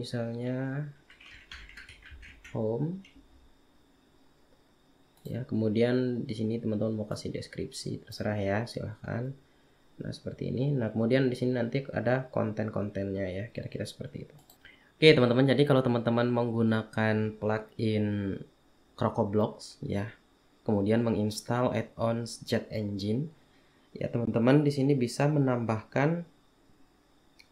misalnya home ya kemudian di sini teman-teman mau kasih deskripsi terserah ya silahkan nah seperti ini nah kemudian di sini nanti ada konten-kontennya ya kira-kira seperti itu oke teman-teman jadi kalau teman-teman menggunakan plugin Crocoblocks ya kemudian menginstal add-ons Jet Engine ya teman-teman di sini bisa menambahkan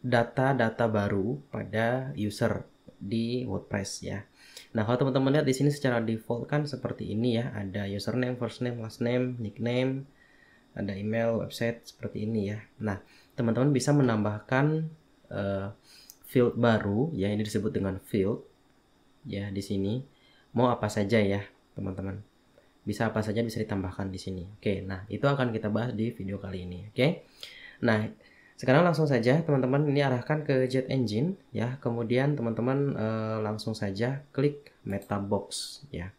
data-data baru pada user di WordPress ya. Nah, kalau teman-teman lihat di sini secara default kan seperti ini ya, ada username, first name, last name, nickname, ada email, website seperti ini ya. Nah, teman-teman bisa menambahkan uh, field baru ya, ini disebut dengan field ya di sini. Mau apa saja ya, teman-teman. Bisa apa saja bisa ditambahkan di sini. Oke, nah itu akan kita bahas di video kali ini, oke. Nah, sekarang langsung saja teman-teman ini arahkan ke jet engine ya. Kemudian teman-teman eh, langsung saja klik meta box ya.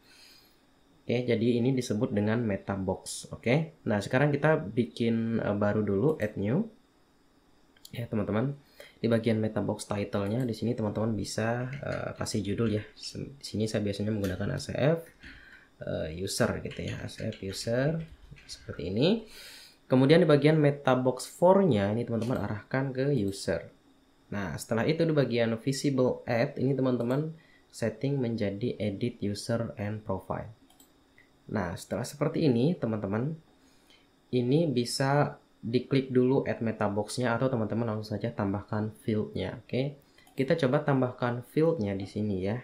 Oke, jadi ini disebut dengan meta box. Oke. Nah, sekarang kita bikin eh, baru dulu add new. Ya, teman-teman. Di bagian meta box title-nya di sini teman-teman bisa eh, kasih judul ya. Di sini saya biasanya menggunakan ACF eh, user gitu ya. ACF user seperti ini. Kemudian di bagian meta box 4-nya ini teman-teman arahkan ke user. Nah, setelah itu di bagian visible add ini teman-teman setting menjadi edit user and profile. Nah, setelah seperti ini teman-teman ini bisa diklik dulu add meta box-nya atau teman-teman langsung saja tambahkan field-nya, oke. Okay? Kita coba tambahkan field-nya di sini ya.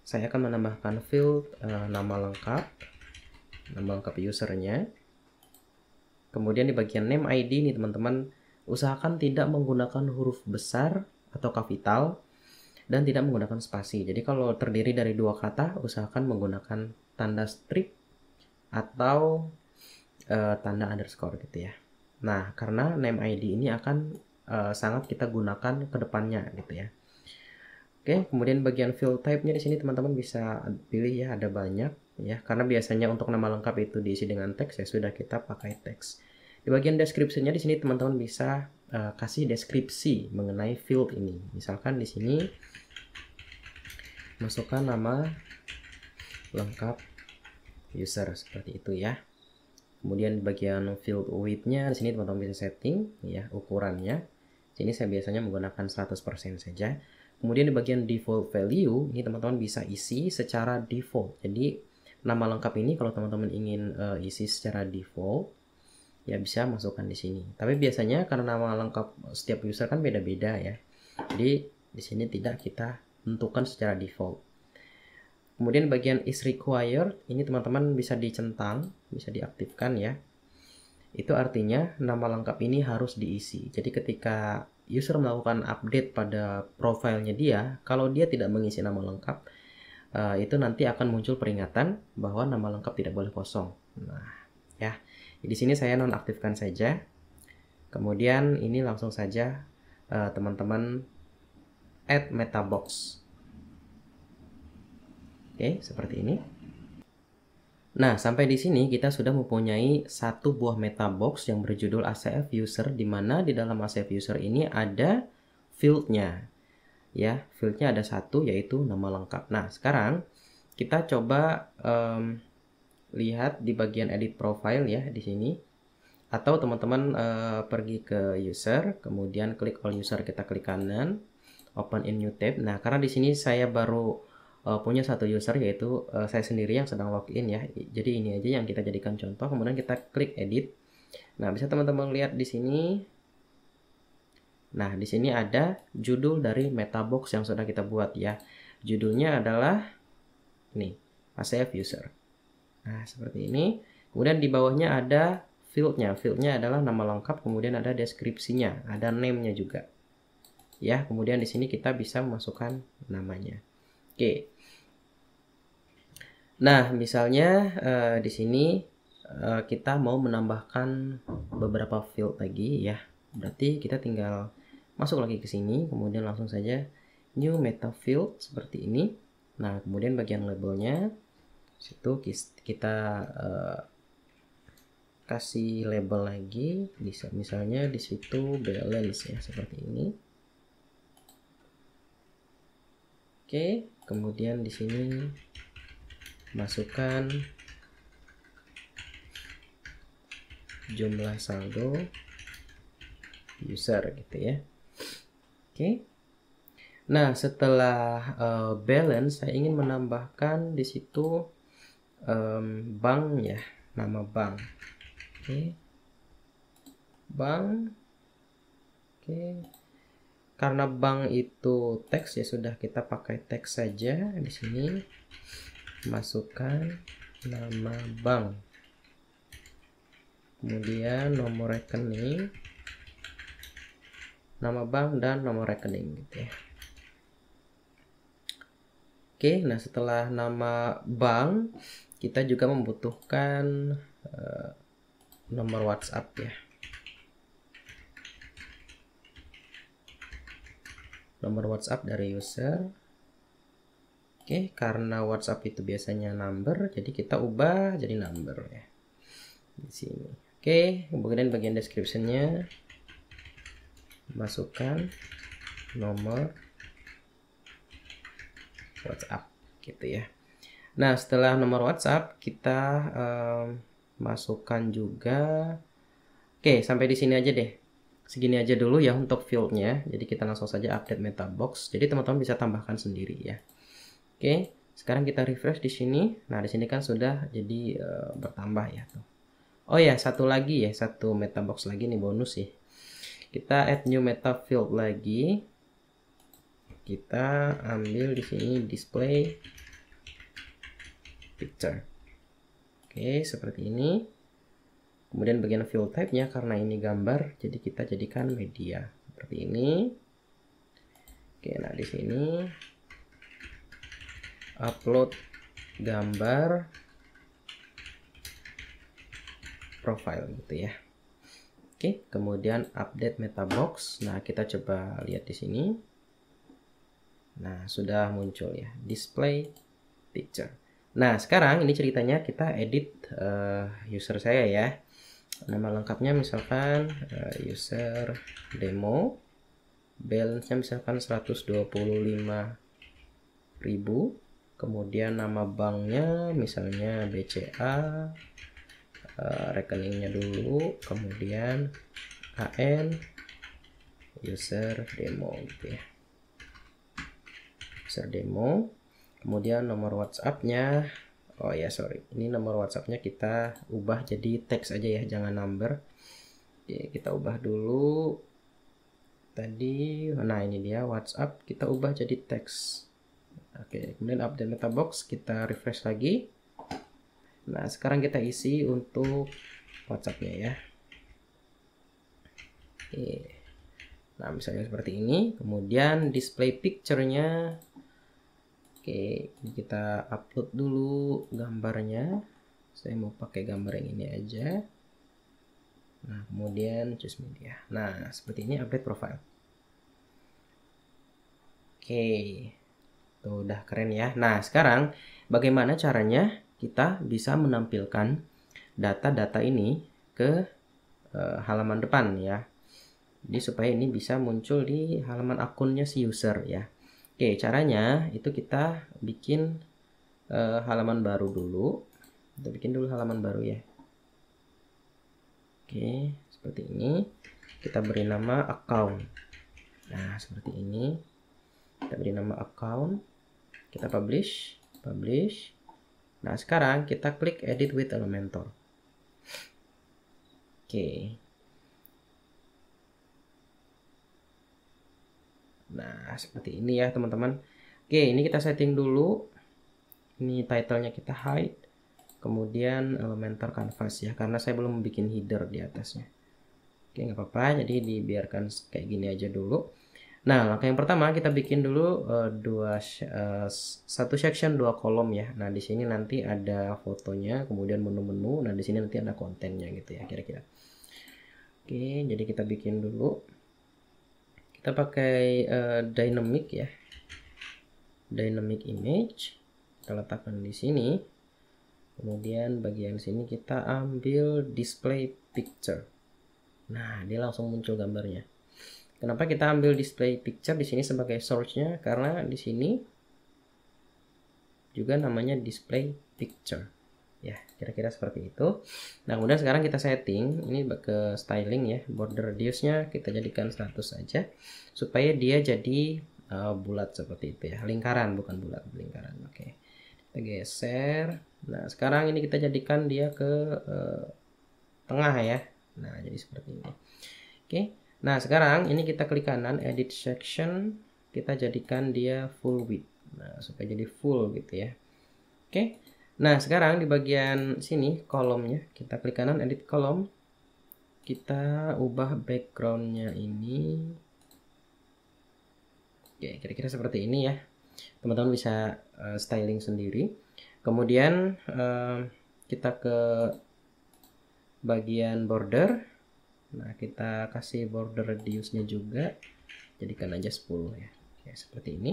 Saya akan menambahkan field uh, nama lengkap, nama lengkap usernya. Kemudian di bagian name ID nih teman-teman, usahakan tidak menggunakan huruf besar atau kapital dan tidak menggunakan spasi. Jadi kalau terdiri dari dua kata, usahakan menggunakan tanda strip atau uh, tanda underscore gitu ya. Nah, karena name ID ini akan uh, sangat kita gunakan ke depannya gitu ya. Oke, kemudian bagian field type-nya di sini teman-teman bisa pilih ya ada banyak ya karena biasanya untuk nama lengkap itu diisi dengan teks ya sudah kita pakai teks. Di bagian deskripsinya nya di sini teman-teman bisa uh, kasih deskripsi mengenai field ini. Misalkan di sini masukkan nama lengkap user seperti itu ya. Kemudian di bagian field width-nya di sini teman-teman bisa setting ya ukurannya. di Sini saya biasanya menggunakan 100% saja. Kemudian di bagian default value ini teman-teman bisa isi secara default. Jadi nama lengkap ini kalau teman-teman ingin uh, isi secara default ya bisa masukkan di sini. Tapi biasanya karena nama lengkap setiap user kan beda-beda ya. Jadi di sini tidak kita tentukan secara default. Kemudian bagian is required ini teman-teman bisa dicentang, bisa diaktifkan ya. Itu artinya nama lengkap ini harus diisi. Jadi ketika user melakukan update pada profilnya dia, kalau dia tidak mengisi nama lengkap, eh, itu nanti akan muncul peringatan bahwa nama lengkap tidak boleh kosong. Nah, ya. Di sini saya nonaktifkan saja. Kemudian ini langsung saja eh, teman-teman uh, add metabox. Oke, seperti ini. Nah, sampai di sini kita sudah mempunyai satu buah metabox yang berjudul ACF User, di mana di dalam ACF User ini ada fieldnya. Ya, fieldnya ada satu, yaitu nama lengkap. Nah, sekarang kita coba um, lihat di bagian edit profile ya di sini atau teman-teman uh, pergi ke user kemudian klik all user kita klik kanan open in new tab nah karena di sini saya baru uh, punya satu user yaitu uh, saya sendiri yang sedang login ya jadi ini aja yang kita jadikan contoh kemudian kita klik edit nah bisa teman-teman lihat di sini nah di sini ada judul dari metabox yang sudah kita buat ya judulnya adalah nih save user Nah, seperti ini. Kemudian di bawahnya ada fieldnya. Fieldnya adalah nama lengkap, kemudian ada deskripsinya, ada name-nya juga. Ya, kemudian di sini kita bisa memasukkan namanya. Oke. Nah, misalnya uh, di sini uh, kita mau menambahkan beberapa field lagi ya. Berarti kita tinggal masuk lagi ke sini, kemudian langsung saja new meta field seperti ini. Nah, kemudian bagian labelnya situ kita uh, kasih label lagi bisa misalnya di situ balance ya seperti ini oke kemudian di sini masukkan jumlah saldo user gitu ya oke nah setelah uh, balance saya ingin menambahkan di situ um, bank ya nama bank oke okay. bank oke okay. karena bank itu teks ya sudah kita pakai teks saja di sini masukkan nama bank kemudian nomor rekening nama bank dan nomor rekening gitu ya Oke, nah setelah nama bank kita juga membutuhkan uh, nomor WhatsApp ya. Nomor WhatsApp dari user. Oke, karena WhatsApp itu biasanya number, jadi kita ubah jadi number ya. Di sini. Oke, okay, kemudian bagian description masukkan nomor WhatsApp gitu ya. Nah, setelah nomor WhatsApp, kita um, masukkan juga. Oke, sampai di sini aja deh. Segini aja dulu ya untuk fieldnya. Jadi kita langsung saja update MetaBox. Jadi teman-teman bisa tambahkan sendiri ya. Oke, sekarang kita refresh di sini. Nah, di sini kan sudah jadi uh, bertambah ya tuh. Oh ya, satu lagi ya, satu MetaBox lagi nih bonus sih. Ya. Kita add new meta field lagi. Kita ambil di sini display picture. Oke, seperti ini. Kemudian bagian fill type-nya karena ini gambar, jadi kita jadikan media seperti ini. Oke, nah di sini upload gambar profile gitu ya. Oke, kemudian update metabox. Nah, kita coba lihat di sini. Nah, sudah muncul ya, display picture. Nah, sekarang ini ceritanya kita edit uh, user saya ya. Nama lengkapnya misalkan uh, user demo. Balance-nya misalkan 125.000. Kemudian nama banknya misalnya BCA. Uh, eh, rekeningnya dulu, kemudian AN user demo gitu ya. User demo kemudian nomor WhatsApp-nya oh ya sorry ini nomor WhatsApp-nya kita ubah jadi teks aja ya jangan number Oke, kita ubah dulu tadi nah ini dia WhatsApp kita ubah jadi teks Oke kemudian update box, kita refresh lagi nah sekarang kita isi untuk WhatsApp-nya ya Oke nah misalnya seperti ini kemudian display picture-nya Oke, kita upload dulu gambarnya. Saya mau pakai gambar yang ini aja. Nah, kemudian choose media. Nah, seperti ini update profile. Oke. Tuh udah keren ya. Nah, sekarang bagaimana caranya kita bisa menampilkan data-data ini ke e, halaman depan ya. Jadi supaya ini bisa muncul di halaman akunnya si user ya. Oke, caranya itu kita bikin uh, halaman baru dulu. Kita bikin dulu halaman baru ya. Oke, seperti ini. Kita beri nama account. Nah, seperti ini. Kita beri nama account. Kita publish, publish. Nah, sekarang kita klik edit with Elementor. Oke, Nah, seperti ini ya teman-teman. Oke, ini kita setting dulu. Ini title-nya kita hide. Kemudian Elementor Canvas ya, karena saya belum bikin header di atasnya. Oke, nggak apa-apa. Jadi dibiarkan kayak gini aja dulu. Nah, langkah yang pertama kita bikin dulu uh, dua uh, satu section dua kolom ya. Nah, di sini nanti ada fotonya, kemudian menu-menu. Nah, di sini nanti ada kontennya gitu ya kira-kira. Oke, jadi kita bikin dulu kita pakai uh, dynamic ya dynamic image kita letakkan di sini kemudian bagian sini kita ambil display picture nah dia langsung muncul gambarnya kenapa kita ambil display picture di sini sebagai source-nya karena di sini juga namanya display picture kira-kira seperti itu nah kemudian sekarang kita setting ini ke styling ya border radiusnya kita jadikan 100 saja supaya dia jadi uh, bulat seperti itu ya lingkaran bukan bulat lingkaran oke okay. kita geser nah sekarang ini kita jadikan dia ke uh, tengah ya nah jadi seperti ini oke okay. nah sekarang ini kita klik kanan edit section kita jadikan dia full width nah supaya jadi full gitu ya oke okay. Nah, sekarang di bagian sini kolomnya, kita klik kanan edit kolom. Kita ubah backgroundnya ini. Oke, kira-kira seperti ini ya. Teman-teman bisa uh, styling sendiri. Kemudian uh, kita ke bagian border. Nah, kita kasih border radiusnya juga. Jadikan aja 10 ya. Oke, seperti ini.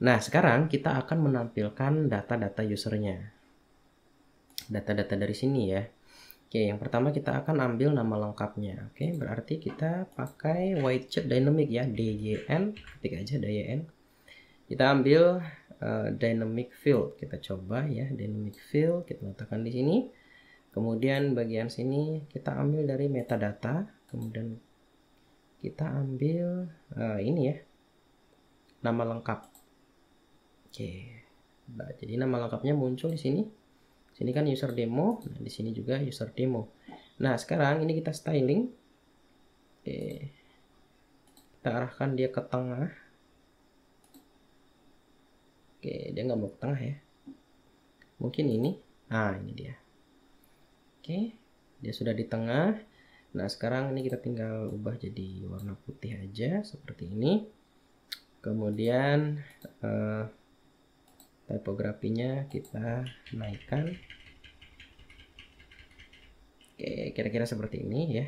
Nah, sekarang kita akan menampilkan data-data usernya. Data-data dari sini ya. Oke, yang pertama kita akan ambil nama lengkapnya. Oke, berarti kita pakai white chat dynamic ya, DYN, ketik aja DYN. Kita ambil uh, dynamic field, kita coba ya, dynamic field kita letakkan di sini. Kemudian bagian sini kita ambil dari metadata, kemudian kita ambil uh, ini ya, nama lengkap Oke. Nah, jadi nama lengkapnya muncul di sini. Sini kan user demo, nah, di sini juga user demo. Nah, sekarang ini kita styling. Oke. Kita arahkan dia ke tengah. Oke, dia nggak mau ke tengah ya. Mungkin ini. Nah, ini dia. Oke, dia sudah di tengah. Nah, sekarang ini kita tinggal ubah jadi warna putih aja seperti ini. Kemudian uh, Typografinya kita naikkan oke kira-kira seperti ini ya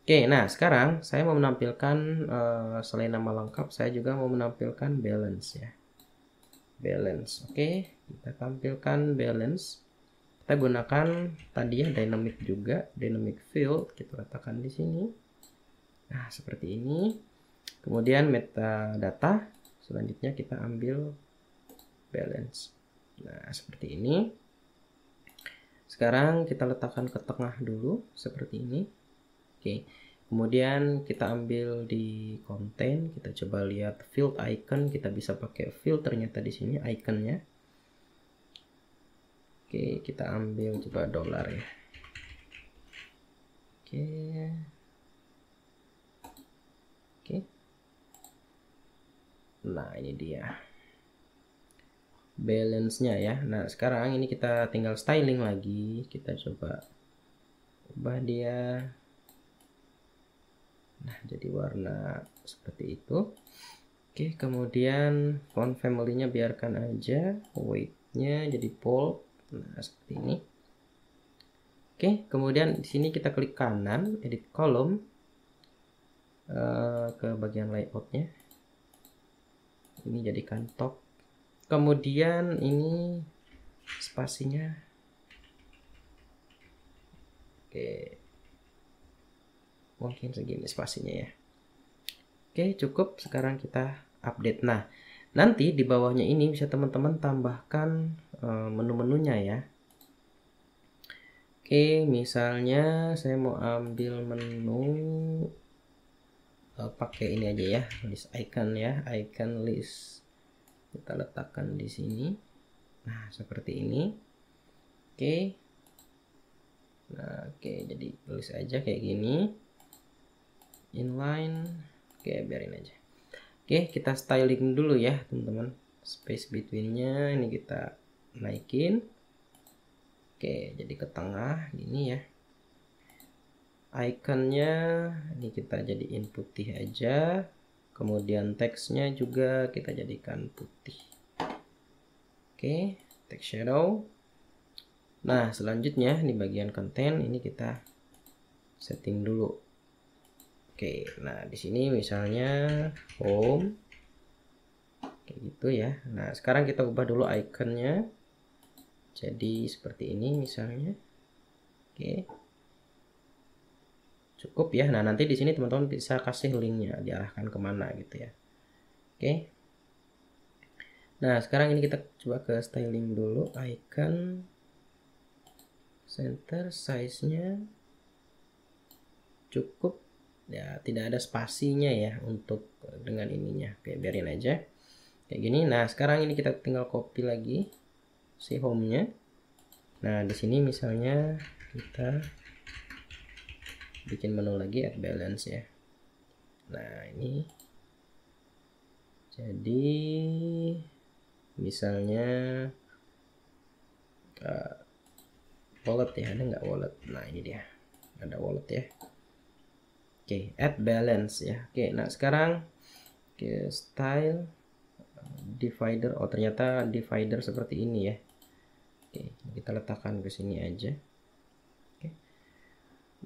Oke, nah sekarang saya mau menampilkan uh, selain nama lengkap, saya juga mau menampilkan balance ya. Balance, oke, kita tampilkan balance. Kita gunakan tadi ya dynamic juga, dynamic field kita letakkan di sini. Nah seperti ini. Kemudian metadata, selanjutnya kita ambil balance. Nah, seperti ini. Sekarang kita letakkan ke tengah dulu, seperti ini. Oke, kemudian kita ambil di konten, kita coba lihat field icon, kita bisa pakai field ternyata di sini iconnya. Oke, kita ambil coba dolar ya. Oke. Oke. Nah, ini dia balance-nya ya. Nah, sekarang ini kita tinggal styling lagi. Kita coba ubah dia. Nah, jadi warna seperti itu. Oke, kemudian font family-nya biarkan aja. Weight-nya jadi bold. Nah, seperti ini. Oke, kemudian di sini kita klik kanan, edit column. Eh, ke bagian layoutnya. Ini jadikan top kemudian ini spasinya oke mungkin segini spasinya ya oke cukup sekarang kita update nah nanti di bawahnya ini bisa teman-teman tambahkan eh, menu-menunya ya Oke, misalnya saya mau ambil menu eh, pakai ini aja ya, list icon ya, icon list kita letakkan di sini nah seperti ini oke nah oke jadi tulis aja kayak gini inline oke biarin aja oke kita styling dulu ya teman-teman space betweennya ini kita naikin oke jadi ke tengah gini ya ikonnya ini kita jadiin putih aja kemudian teksnya juga kita jadikan putih oke okay, text shadow nah selanjutnya di bagian konten ini kita setting dulu oke nah di sini misalnya home kayak gitu ya nah sekarang kita ubah dulu ikonnya jadi seperti ini misalnya oke okay cukup ya nah nanti di sini teman-teman bisa kasih linknya diarahkan kemana gitu ya oke nah sekarang ini kita coba ke styling dulu icon center size nya cukup ya tidak ada spasinya ya untuk dengan ininya oke okay, biarin aja kayak gini nah sekarang ini kita tinggal copy lagi si home nya nah di sini misalnya kita bikin menu lagi add balance ya nah ini jadi misalnya ke eh, wallet ya ada nggak wallet nah ini dia ada wallet ya oke okay, add balance ya oke okay, nah sekarang ke okay, style eh, divider oh ternyata divider seperti ini ya oke kita letakkan ke sini aja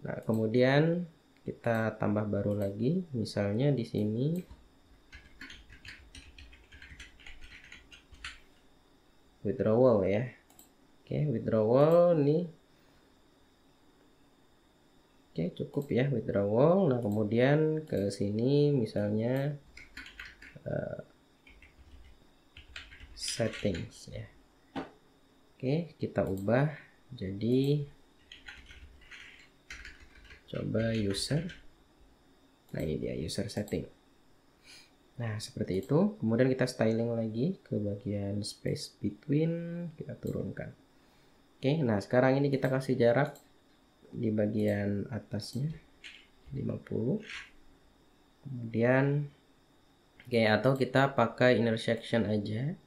Nah, kemudian kita tambah baru lagi, misalnya di sini withdrawal ya. Oke, withdrawal nih. Oke, cukup ya withdrawal. Nah, kemudian ke sini misalnya uh, settings ya. Oke, kita ubah jadi coba user nah ini dia user setting nah seperti itu kemudian kita styling lagi ke bagian space between kita turunkan oke nah sekarang ini kita kasih jarak di bagian atasnya 50 kemudian oke atau kita pakai intersection aja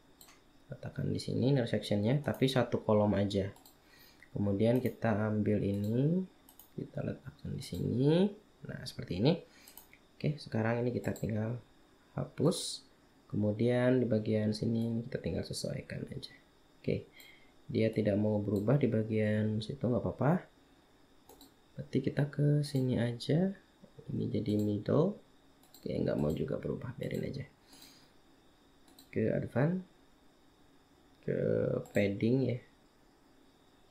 katakan di sini intersectionnya tapi satu kolom aja kemudian kita ambil ini kita letakkan di sini nah seperti ini oke sekarang ini kita tinggal hapus kemudian di bagian sini kita tinggal sesuaikan aja oke dia tidak mau berubah di bagian situ nggak apa-apa berarti kita ke sini aja ini jadi middle oke nggak mau juga berubah biarin aja ke advance ke padding ya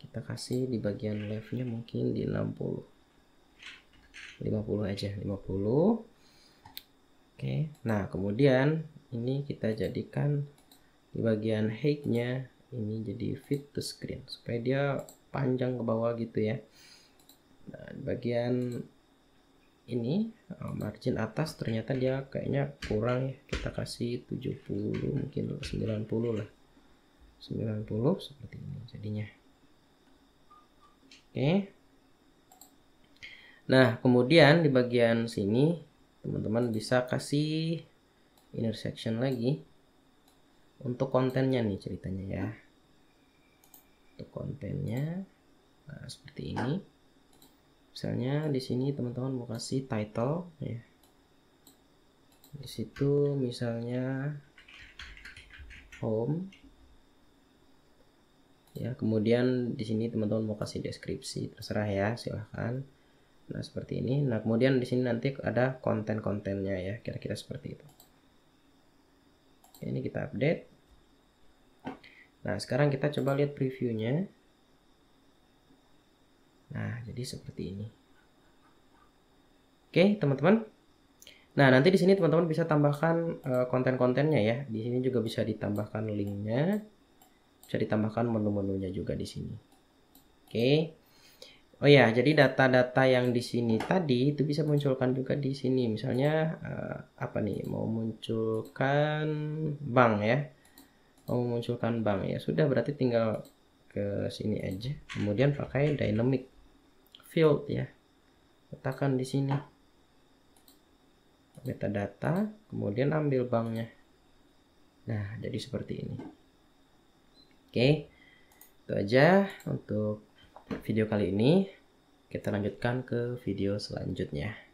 kita kasih di bagian levelnya mungkin di 60 50 aja 50 oke nah kemudian ini kita jadikan di bagian heightnya ini jadi fit to screen supaya dia panjang ke bawah gitu ya nah di bagian ini eh, margin atas ternyata dia kayaknya kurang ya kita kasih 70 mungkin 90 lah 90 seperti ini jadinya Oke. Nah, kemudian di bagian sini teman-teman bisa kasih intersection lagi untuk kontennya nih ceritanya ya. Untuk kontennya nah, seperti ini. Misalnya di sini teman-teman mau kasih title ya. Di situ misalnya home ya kemudian di sini teman-teman mau kasih deskripsi terserah ya silahkan nah seperti ini nah kemudian di sini nanti ada konten-kontennya ya kira-kira seperti itu ini kita update nah sekarang kita coba lihat previewnya nah jadi seperti ini oke teman-teman nah nanti di sini teman-teman bisa tambahkan eh, konten-kontennya ya di sini juga bisa ditambahkan linknya bisa ditambahkan menu-menunya juga di sini. Oke. Okay. Oh ya, jadi data-data yang di sini tadi itu bisa munculkan juga di sini. Misalnya uh, apa nih? Mau munculkan bank ya. Mau munculkan bank ya. Sudah berarti tinggal ke sini aja. Kemudian pakai dynamic field ya. Letakkan di sini metadata, kemudian ambil banknya. Nah, jadi seperti ini. Oke, itu aja untuk video kali ini. Kita lanjutkan ke video selanjutnya.